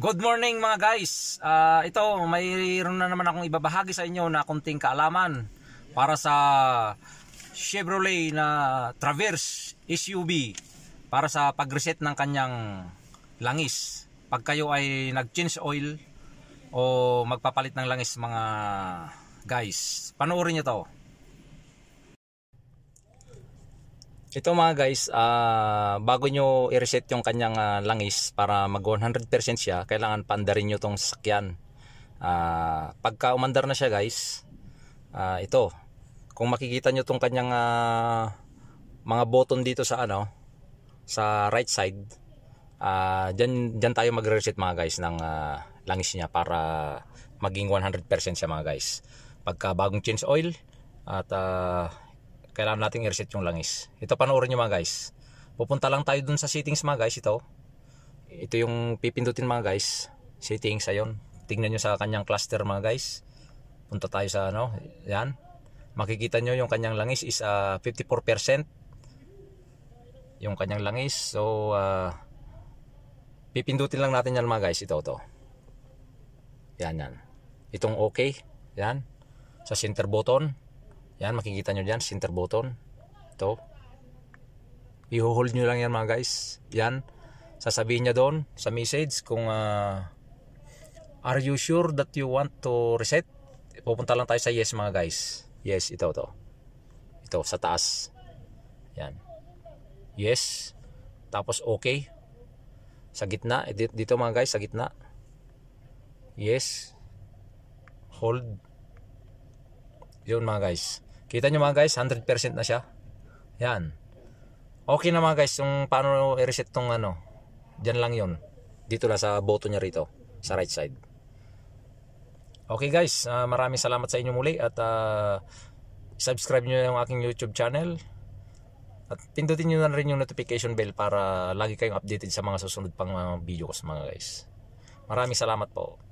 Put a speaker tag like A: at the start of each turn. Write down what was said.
A: Good morning mga guys. Uh, ito, mayroon na naman akong ibabahagi sa inyo na kunting kaalaman para sa Chevrolet na Traverse SUV para sa pag-reset ng kanyang langis. Pag kayo ay nag-change oil o magpapalit ng langis mga guys, panoorin nyo to. Ito mga guys, uh, bago nyo i-reset yung kanyang uh, langis para mag 100% siya, kailangan pandarin nyo tong sakyan. Uh, pagka umandar na siya guys, uh, ito, kung makikita nyo tong kanyang uh, mga button dito sa ano, sa right side, uh, dyan, dyan tayo mag-reset mga guys ng uh, langis niya para maging 100% siya mga guys. Pagka bagong change oil at uh, kailangan nating i-reset yung langis. Ito panoorin nyo mga guys. Pupunta lang tayo dun sa settings mga guys ito. Ito yung pipindutin mga guys. Settings ayon. Tingnan nyo sa kanyang cluster mga guys. Punta tayo sa ano. Yan. Makikita nyo yung kanyang langis is uh, ah, 54%. Yung kanyang langis. So uh, pipindutin lang natin yan mga guys. Ito to. Yan yan. Itong okay. Yan. Sa center button yan, makikita nyo dyan, center button. Ito. I-hold nyo lang yan mga guys. Yan. Sasabihin niya doon sa message kung uh, Are you sure that you want to reset? Pupunta lang tayo sa yes mga guys. Yes, ito to. Ito, sa taas. Yan. Yes. Tapos okay. Sa gitna, eh, dito mga guys, sa gitna. Yes. Hold. Yun mga guys. Kita nyo mga guys, 100% na siya. Yan. Okay na mga guys, yung paano i-reset tong ano. Diyan lang yon Dito lang sa boto niya rito, sa right side. Okay guys, uh, maraming salamat sa inyo muli at uh, subscribe niyo yung aking YouTube channel. At pindutin niyo na rin yung notification bell para lagi kayong updated sa mga susunod pang mga ah, video ko mga guys. Maraming salamat po.